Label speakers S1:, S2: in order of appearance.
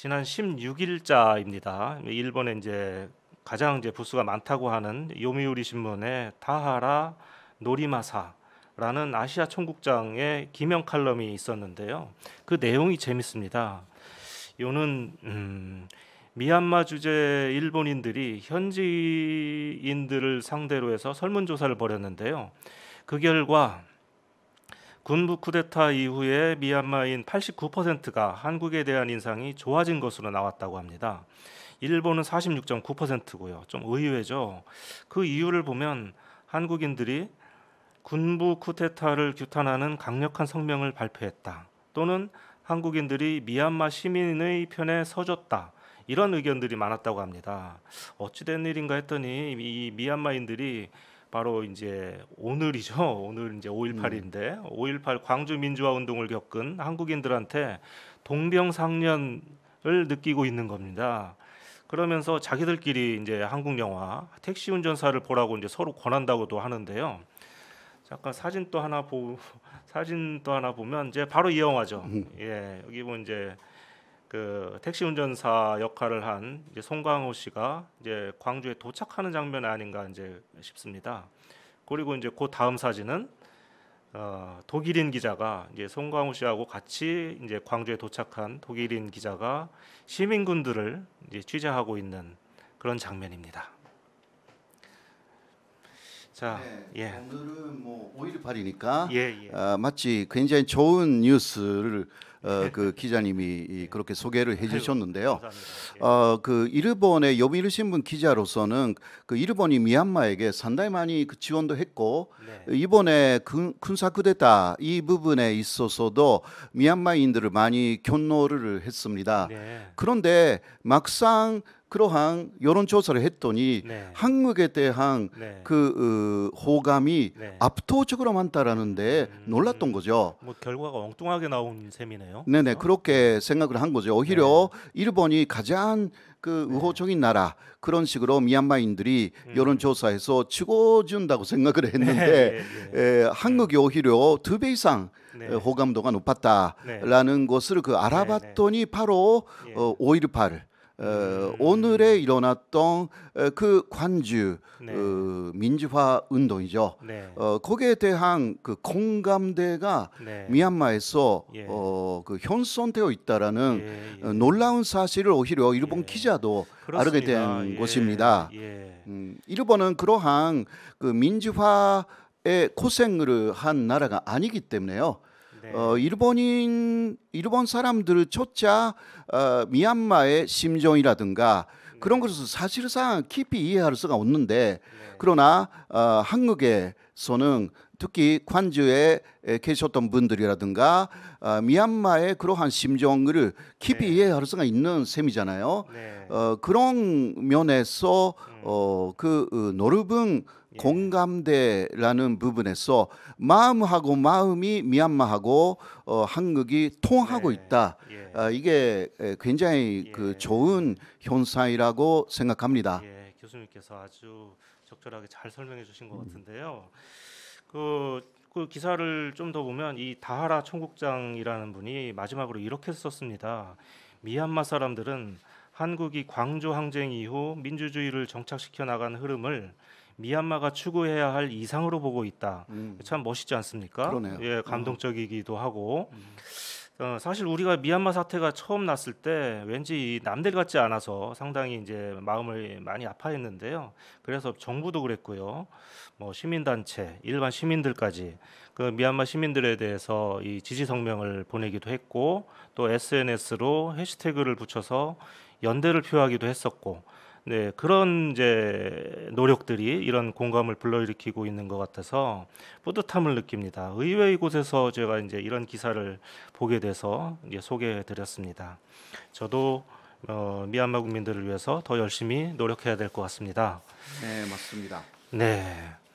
S1: 지난 16일자입니다. 일본에 이제 가장 이제 부수가 많다고 하는 요미우리 신문의 다하라 노리마사라는 아시아 총국장의 기명 칼럼이 있었는데요. 그 내용이 재밌습니다. 요는 음, 미얀마 주재 일본인들이 현지인들을 상대로 해서 설문조사를 벌였는데요. 그 결과 군부 쿠데타 이후에 미얀마인 89%가 한국에 대한 인상이 좋아진 것으로 나왔다고 합니다. 일본은 46.9%고요. 좀 의외죠. 그 이유를 보면 한국인들이 군부 쿠데타를 규탄하는 강력한 성명을 발표했다. 또는 한국인들이 미얀마 시민의 편에 서줬다. 이런 의견들이 많았다고 합니다. 어찌된 일인가 했더니 이 미얀마인들이 바로 이제 오늘이죠. 오늘 이제 5.18인데 음. 5.18 광주 민주화 운동을 겪은 한국인들한테 동병상련을 느끼고 있는 겁니다. 그러면서 자기들끼리 이제 한국 영화 택시 운전사를 보라고 이제 서로 권한다고도 하는데요. 잠깐 사진 또 하나 보 사진 또 하나 보면 이제 바로 이 영화죠. 음. 예 여기 보면 뭐 이제 그 택시 운전사 역할을 한 이제 송강호 씨가 이제 광주에 도착하는 장면 아닌가 이제 싶습니다. 그리고 이제 그 다음 사진은 어, 독일인 기자가 이제 송강호 씨하고 같이 이제 광주에 도착한 독일인 기자가 시민군들을 이제 취재하고 있는 그런 장면입니다. 자, 네, 예.
S2: 오늘은 뭐
S1: 5.18이니까 예,
S2: 예. 어, 마치 굉장히 좋은 뉴스를 어, 예. 그 기자님이 예. 그렇게 소개를 해주셨는데요. 예. 어, 그 일본의 요미르 신문 기자로서는 그 일본이 미얀마에게 상당히 많이 그 지원도 했고 네. 이번에 군, 군사 쿠데타 이 부분에 있어서도 미얀마인들을 많이 견노를 했습니다. 네. 그런데 막상 그러한 여론 조사를 했더니 네. 한국에 대한 네. 그 어, 호감이 네. 압도적으로 많다라는데 음, 놀랐던 거죠.
S1: 뭐 결과가 엉뚱하게 나온 셈이네요. 네네
S2: 어? 그렇게 생각을 한 거죠. 오히려 네. 일본이 가장 그 네. 우호적인 나라 그런 식으로 미얀마인들이 음. 여론 조사에서 치고준다고 생각을 했는데 네, 에, 한국이 오히려 두배 이상 네. 어, 호감도가 높았다라는 것을 그 알아봤더니 바로 예. 어, 5.18 어, 오늘에 일어났던 어, 그 관주 네. 어, 민주화 운동이죠. 네. 어, 거기에 대한 그 공감대가 네. 미얀마에서 예. 어, 그 현선되어 있다라는 예, 예. 어, 놀라운 사실을 오히려 일본 예. 기자도 그렇습니다. 알게 된곳입니다 예. 예. 음, 일본은 그러한 그 민주화에 고생을 한 나라가 아니기 때문에요. 네. 어, 일본인 일본 사람들을초차 어, 미얀마의 심정이라든가 네. 그런 것을 사실상 깊이 이해할 수가 없는데 네. 그러나 어, 한국에서는 특히 관주에 계셨던 분들이라든가 어, 아, 미얀마의 그러한 심정을 깊이 네. 이해할 수가 있는 셈이잖아요. 네. 어, 그런 면에서 음. 어, 그 넓은 예. 공감대라는 부분에서 마음하고 마음이 미얀마하고 어, 한국이 통하고 네. 있다. 예. 어, 이게 굉장히 예. 그 좋은 현상이라고 생각합니다.
S1: 예, 교수님께서 아주 적절하게 잘 설명해 주신 것 음. 같은데요. 음. 그, 그 기사를 좀 더 보면 이 다하라 총국장이라는 분이 마지막으로 이렇게 썼습니다. 미얀마 사람들은 한국이 광주 항쟁 이후 민주주의를 정착시켜 나간 흐름을 미얀마가 추구해야 할 이상으로 보고 있다. 음. 참 멋있지 않습니까? 그러네요. 예, 감동적이기도 하고. 음. 어, 사실 우리가 미얀마 사태가 처음 났을 때 왠지 남들 같지 않아서 상당히 이제 마음을 많이 아파했는데요. 그래서 정부도 그랬고요. 뭐 시민단체, 일반 시민들까지 그 미얀마 시민들에 대해서 이 지지 성명을 보내기도 했고 또 SNS로 해시태그를 붙여서 연대를 표하기도 했었고 네, 그런 이제 노력들이 이런 공감을 불러일으키고 있는 것 같아서 뿌듯함을 느낍니다. 의외의 곳에서 제가 이제 이런 기사를 보게 돼서 소개해드렸습니다. 저도 어, 미얀마 국민들을 위해서 더 열심히 노력해야 될 것 같습니다. 네,
S2: 맞습니다. 네.